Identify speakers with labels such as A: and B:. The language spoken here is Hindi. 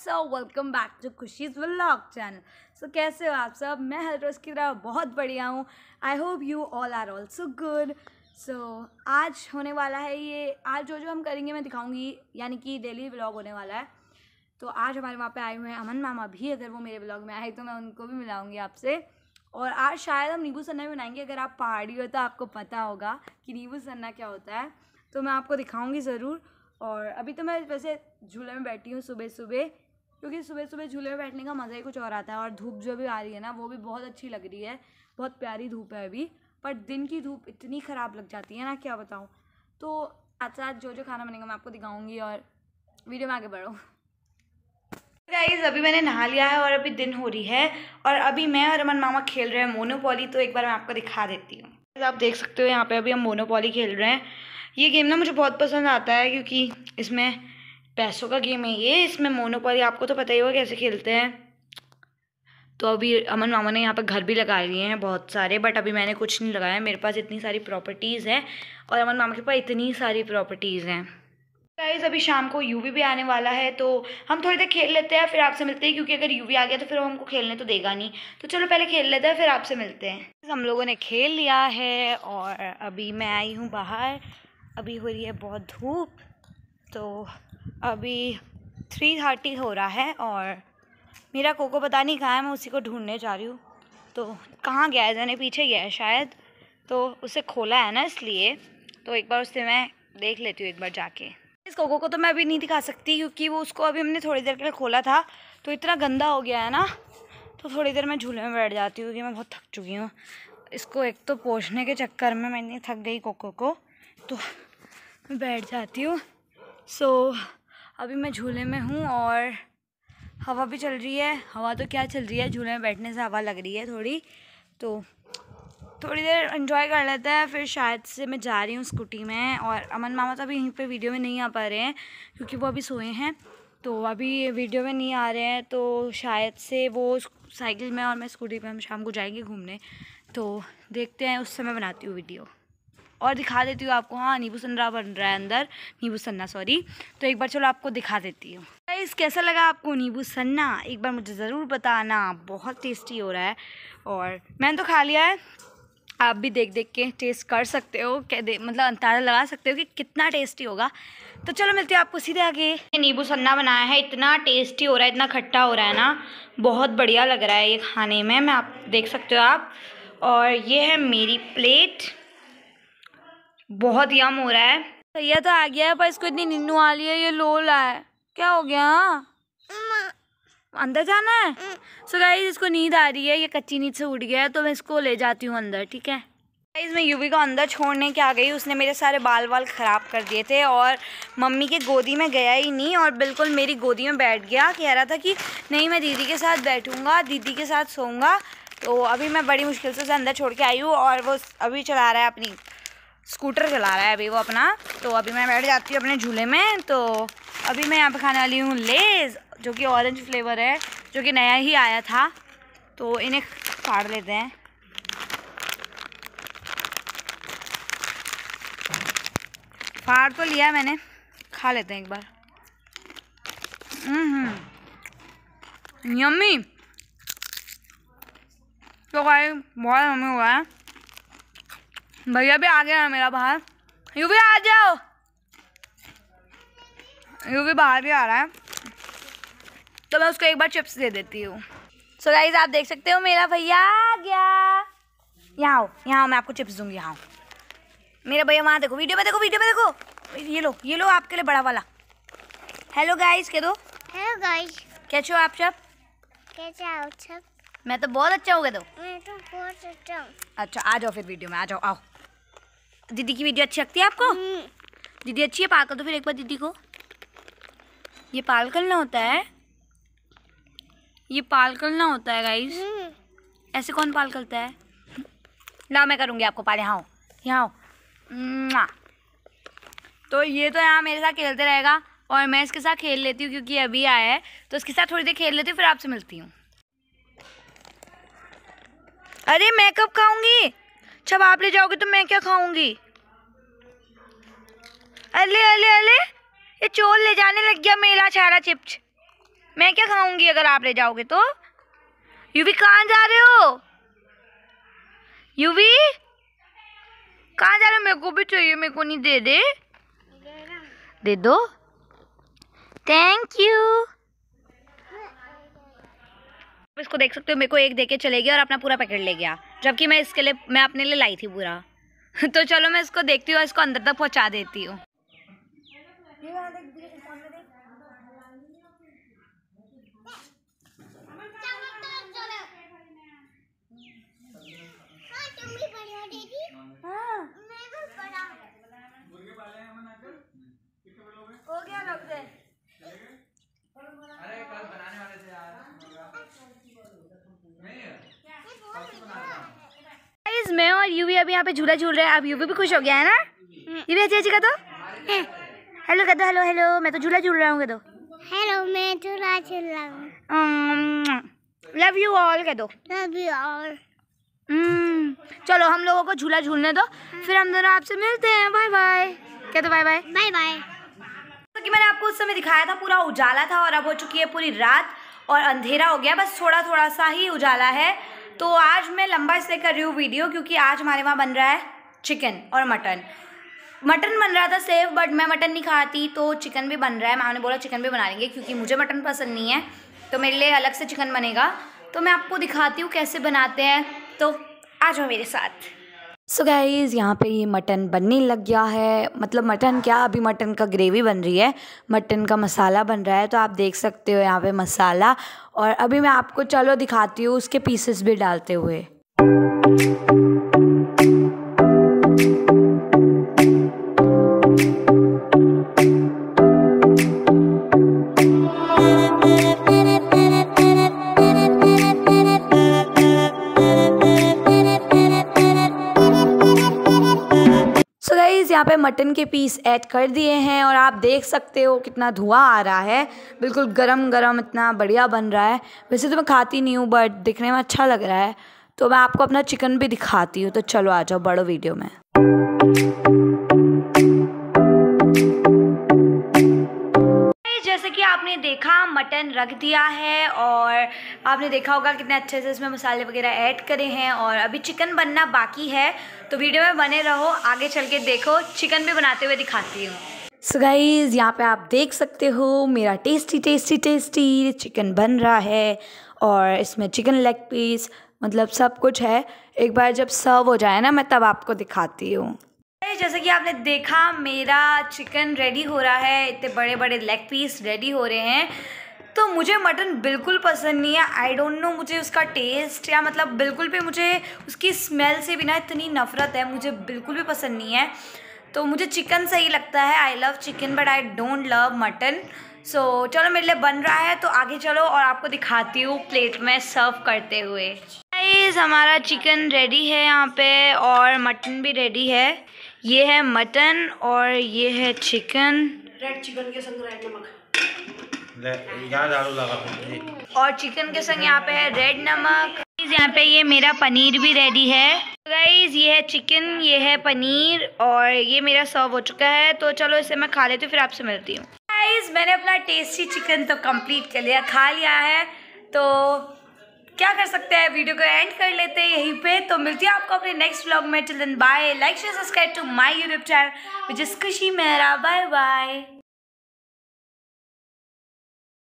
A: So welcome back to Khushi's vlog channel so कैसे हो आप सब मैं हर रोज़ की तरह बहुत बढ़िया हूँ I hope you all are also good so आज होने वाला है ये आज जो जो हम करेंगे मैं दिखाऊंगी यानी कि डेली व्लॉग होने वाला है तो आज हमारे वहाँ पे आए हुए हैं अमन मामा भी अगर वो मेरे ब्लॉग में आए तो मैं उनको भी मिलाऊंगी आपसे और आज शायद हम नींबू सन्ना भी बनाएंगे अगर आप पहाड़ी हो तो आपको पता होगा कि नींबू सन्ना क्या होता है तो मैं आपको दिखाऊंगी ज़रूर और अभी तो मैं वैसे झूले में बैठी हूँ सुबह सुबह क्योंकि सुबह सुबह झूले में बैठने का मज़ा ही कुछ और आता है और धूप जो भी आ रही है ना वो भी बहुत अच्छी लग रही है बहुत प्यारी धूप है अभी पर दिन की धूप इतनी ख़राब लग जाती है ना क्या बताऊँ तो आज जो जो खाना बनेगा मैं आपको दिखाऊँगी और वीडियो में आगे बढ़ो गाइज अभी मैंने नहा लिया है और अभी दिन हो रही है और अभी मैं और अमन मामा खेल रहे हैं मोनोपोली तो एक बार मैं आपको दिखा देती हूँ आप देख सकते हो यहाँ पे अभी हम मोनोपोली खेल रहे हैं ये गेम ना मुझे बहुत पसंद आता है क्योंकि इसमें पैसों का गेम है ये इसमें मोनोपोली आपको तो पता ही होगा कैसे खेलते हैं तो अभी अमन मामा ने यहाँ पर घर भी लगा लिए हैं बहुत सारे बट अभी मैंने कुछ नहीं लगाया मेरे पास इतनी सारी प्रॉपर्टीज़ हैं और अमन मामा के पास इतनी सारी प्रॉपर्टीज़ हैं गाइज अभी शाम को यूवी भी आने वाला है तो हम थोड़ी देर खेल लेते हैं फिर आपसे मिलते हैं क्योंकि अगर यूवी आ गया तो फिर वो हमको खेलने तो देगा नहीं तो चलो पहले खेल लेते हैं फिर आपसे मिलते हैं हम लोगों ने खेल लिया है और अभी मैं आई हूँ बाहर अभी हो रही है बहुत धूप तो अभी थ्री थर्टी हो रहा है और मेरा कोको पता नहीं कहाँ है मैं उसी को ढूंढने जा रही हूँ तो कहाँ गया है जाने पीछे गया है शायद तो उसे खोला है ना इसलिए तो एक बार उससे मैं देख लेती हूँ एक बार जाके इस कोको को तो मैं अभी नहीं दिखा सकती क्योंकि वो उसको अभी हमने थोड़ी देर के लिए खोला था तो इतना गंदा हो गया है ना तो थोड़ी देर मैं झूले में बैठ जाती हूँ क्योंकि मैं बहुत थक चुकी हूँ इसको एक तो पोछने के चक्कर में मैंने थक गई कोको को तो बैठ जाती हूँ सो so, अभी मैं झूले में हूँ और हवा भी चल रही है हवा तो क्या चल रही है झूले में बैठने से हवा लग रही है थोड़ी तो थोड़ी देर इन्जॉय कर लेते हैं फिर शायद से मैं जा रही हूँ स्कूटी में और अमन मामा तो अभी यहीं पे वीडियो में नहीं आ पा रहे हैं क्योंकि वो अभी सोए हैं तो अभी वीडियो में नहीं आ रहे हैं तो शायद से वो साइकिल में और मैं स्कूटी पे हम शाम को जाएंगे घूमने तो देखते हैं उस समय बनाती हूँ वीडियो और दिखा देती हूँ आपको हाँ नींबू सन्ना बन रहा है अंदर नींबू सन्ना सॉरी तो एक बार चलो आपको दिखा देती हूँ गाइस कैसा लगा आपको नींबू सन्ना एक बार मुझे ज़रूर बताना बहुत टेस्टी हो रहा है और मैंने तो खा लिया है आप भी देख देख के टेस्ट कर सकते हो मतलब अंदाजा लगा सकते हो कि कितना टेस्टी होगा तो चलो मिलते हैं आपको सीधे आगे नींबू सन्ना बनाया है इतना टेस्टी हो रहा है इतना खट्टा हो रहा है ना बहुत बढ़िया लग रहा है ये खाने में मैं आप देख सकते हो आप और ये है मेरी प्लेट बहुत यम हो रहा है सैया तो आ गया है पर इसको इतनी निन्नू आ ली है ये लोल है क्या हो गया अंदर जाना है सो so गाइज इसको नींद आ रही है ये कच्ची नींद से उठ गया है तो मैं इसको ले जाती हूँ अंदर ठीक है गाइज मैं यूवी को अंदर छोड़ने के आ गई उसने मेरे सारे बाल वाल ख़राब कर दिए थे और मम्मी के गोदी में गया ही नहीं और बिल्कुल मेरी गोदी में बैठ गया कह रहा था कि नहीं मैं दीदी के साथ बैठूँगा दीदी के साथ सोऊँगा तो अभी मैं बड़ी मुश्किल से उसे अंदर छोड़ के आई हूँ और वो अभी चला रहा है अपनी स्कूटर चला रहा है अभी वो अपना तो अभी मैं बैठ जाती हूँ अपने झूले में तो अभी मैं यहाँ पे खाने वाली हूँ लेज जो कि ऑरेंज फ्लेवर है जो कि नया ही आया था तो इन्हें फाड़ लेते हैं फाड़ तो लिया मैंने खा लेते हैं एक बार यम्मी हम्म। तो भाई बहुत यम्मी हुआ है भैया भी आ गया है मेरा बाहर यू भी आ जाओ यू भी बाहर भी आ रहा है तो मैं उसको एक बार चिप्स दे देती हूँ सो गाइज आप देख सकते हो मेरा भैया आ गया यहाँ आओ यहाँ आओ मैं आपको चिप्स दूंगी यहाँ मेरे भैया वहाँ देखो वीडियो में देखो वीडियो में देखो ये लो ये लो आपके लिए बड़ा वाला हेलो गाइज कह दो हेलो गाइज कैसे हो आप सब कैसे सब मैं तो बहुत अच्छा हो गया तो मैं तो बहुत अच्छा हूँ अच्छा आ जाओ फिर वीडियो में आ जाओ आओ दीदी की वीडियो अच्छी लगती है आपको हम्म। दीदी अच्छी है पाल कर दो फिर एक बार दीदी को ये पाल करना होता है ये पाल करना होता है गाइस हम्म। ऐसे कौन पाल करता है ना मैं करूँगी आपको पाल यहाँ हो यहाँ हो तो ये तो यहाँ मेरे साथ खेलते रहेगा और मैं इसके साथ खेल लेती हूँ क्योंकि अभी आया है तो इसके साथ थोड़ी देर खेल लेती हूँ फिर आपसे मिलती हूँ अरे मैं कब खाऊंगी जब आप ले जाओगे तो मैं क्या खाऊंगी अले अले अले ये चोल ले जाने लग गया मेला छारा चिप्स मैं क्या खाऊंगी अगर आप ले जाओगे तो यूवी कहाँ जा रहे हो यूवी कहाँ जा रहे हो मेरे को भी चाहिए मेरे को नहीं दे दे दे दो थैंक यू इसको देख सकते हो मेरे को एक देके चले गया और अपना पूरा पैकेट ले गया जबकि मैं इसके लिए मैं अपने लिए लाई थी बुरा तो चलो मैं इसको देखती हूँ इसको अंदर तक पहुँचा देती हूँ और यू भी अभी यहाँ पे झूला झूल रहा है अब यू भी खुश हो गया है ना भी हम्म। अच्छी अच्छी कह दो हेलो कह दो हेलो हेलो मैं तो झूला झूल रहा हूँ कह दो हेलो मैं झूला झूल रहा हूँ लव यू ऑल कह दो लव यू ऑल चलो हम लोगों को झूला झूलने दो फिर हम दोनों आपसे मिलते हैं बाय बाय कह दो बाय बाय बाय बाय तो कि मैंने आपको उस समय दिखाया था पूरा उजाला था और अब हो चुकी है पूरी रात और अंधेरा हो गया बस थोड़ा थोड़ा सा ही उजाला है तो आज मैं लंबा इसलिए कर रही हूँ वीडियो क्योंकि आज हमारे वहाँ बन रहा है चिकन और मटन मटन बन रहा था सेफ बट मैं मटन नहीं खाती तो चिकन भी बन रहा है मैम ने बोला चिकन भी बना लेंगे क्योंकि मुझे मटन पसंद नहीं है तो मेरे लिए अलग से चिकन बनेगा तो मैं आपको दिखाती हूँ कैसे बनाते हैं तो आ जाओ मेरे साथ सो गाइज़ यहाँ पे ये मटन बनने लग गया है मतलब मटन क्या अभी मटन का ग्रेवी बन रही है मटन का मसाला बन रहा है तो आप देख सकते हो यहाँ पे मसाला और अभी मैं आपको चलो दिखाती हूँ उसके पीसेस भी डालते हुए मटन के पीस ऐड कर दिए हैं और आप देख सकते हो कितना धुआं आ रहा है बिल्कुल गरम गरम इतना बढ़िया बन रहा है वैसे तो मैं खाती नहीं हूँ बट दिखने में अच्छा लग रहा है तो मैं आपको अपना चिकन भी दिखाती हूँ तो चलो आ जाओ बड़ो वीडियो में कि आपने देखा मटन रख दिया है और आपने देखा होगा कितने अच्छे से इसमें मसाले वगैरह ऐड करे हैं और अभी चिकन बनना बाकी है तो वीडियो में बने रहो आगे चल के देखो चिकन भी बनाते हुए दिखाती हूँ सो गाइज़ यहाँ पे आप देख सकते हो मेरा टेस्टी टेस्टी टेस्टी चिकन बन रहा है और इसमें चिकन लेग पीस मतलब सब कुछ है एक बार जब सर्व हो जाए ना मैं तब आपको दिखाती हूँ जैसे कि आपने देखा मेरा चिकन रेडी हो रहा है इतने बड़े बड़े लेग पीस रेडी हो रहे हैं तो मुझे मटन बिल्कुल पसंद नहीं है आई डोंट नो मुझे उसका टेस्ट या मतलब बिल्कुल भी मुझे उसकी स्मेल से बिना इतनी नफरत है मुझे बिल्कुल भी पसंद नहीं है तो मुझे चिकन सही लगता है I love chicken but I don't love mutton so चलो मेरे लिए बन रहा है तो आगे चलो और आपको दिखाती हूँ प्लेट में सर्व करते हुए हमारा चिकन रेडी है यहाँ पे और मटन भी रेडी है ये है मटन और ये है चिकन रेड चिकन के संग रेड नमक और चिकन के संग यहाँ पे है रेड नमक यहाँ पे ये मेरा पनीर भी रेडी है गाइज ये है चिकन ये है पनीर और ये मेरा सर्व हो चुका है तो चलो इसे मैं खा लेती हूँ फिर आपसे मिलती हूँ गाइज मैंने अपना टेस्टी चिकन तो कंप्लीट कर लिया खा लिया है तो क्या कर सकते हैं वीडियो को एंड कर लेते हैं यहीं पे तो मिलती है आपको अपने नेक्स्ट व्लॉग में children bye like share subscribe to my YouTube channel which is Khushi Mehra bye bye